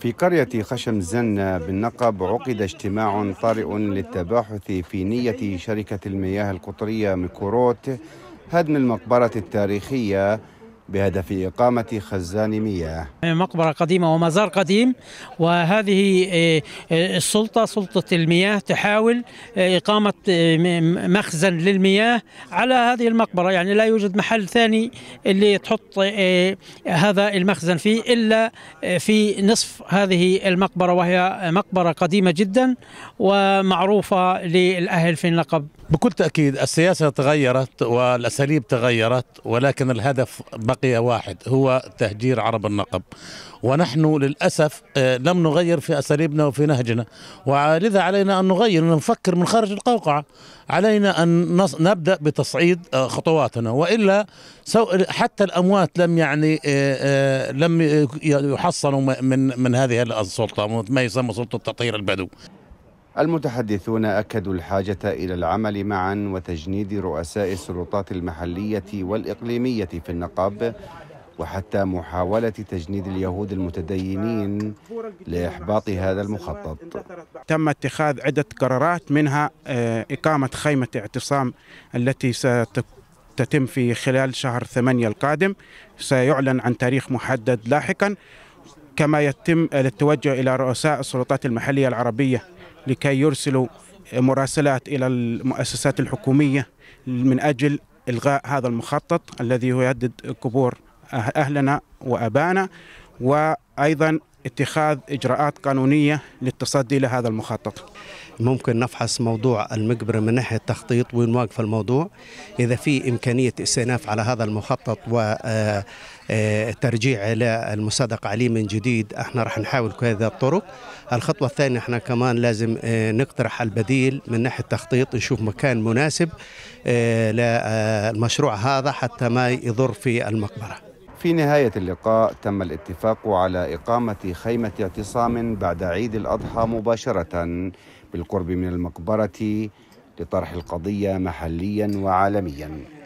في قرية خشم زن بالنقب عقد اجتماع طارئ للتباحث في نية شركة المياه القطرية ميكوروت هدم المقبرة التاريخية بهدف إقامة خزان مياه يعني مقبرة قديمة ومزار قديم وهذه آه، آه، السلطة سلطة المياه تحاول آه، إقامة مخزن للمياه على هذه المقبرة يعني لا يوجد محل ثاني اللي تحط هذا المخزن فيه إلا في نصف هذه المقبرة وهي مقبرة قديمة جدا ومعروفة للأهل في النقب بكل تأكيد السياسة تغيرت والأساليب تغيرت ولكن الهدف بقي واحد هو تهجير عرب النقب ونحن للأسف آه، لم نغير في أساليبنا وفي نهجنا ولذا علينا أن نغير ونفكر من خارج القوقعة علينا أن نبدأ بتصعيد آه، خطواتنا وإلا حتى الأموات لم يعني آه، لم يحصلوا من من هذه السلطة ما يسمى سلطة تطهير البدو المتحدثون أكدوا الحاجة إلى العمل معا وتجنيد رؤساء السلطات المحلية والإقليمية في النقب وحتى محاولة تجنيد اليهود المتدينين لإحباط هذا المخطط تم اتخاذ عدة قرارات منها آه، إقامة خيمة اعتصام التي ستتم في خلال شهر ثمانية القادم سيعلن عن تاريخ محدد لاحقا كما يتم التوجه إلى رؤساء السلطات المحلية العربية لكي يرسلوا مراسلات إلى المؤسسات الحكومية من أجل إلغاء هذا المخطط الذي يهدد قبور أه- أهلنا وأبانا وأيضا اتخاذ إجراءات قانونية للتصدي لهذا المخطط ممكن نفحص موضوع المقبرة من ناحية التخطيط وين واقف الموضوع إذا في إمكانية استئناف على هذا المخطط و آه، آه، ترجيع إلى المصادق عليه من جديد احنا راح نحاول كذا الطرق الخطوة الثانية احنا كمان لازم آه، نقترح البديل من ناحية التخطيط نشوف مكان مناسب للمشروع هذا حتى ما يضر في المقبره في نهاية اللقاء تم الاتفاق على إقامة خيمة اعتصام بعد عيد الأضحى مباشرة بالقرب من المقبرة لطرح القضية محليا وعالميا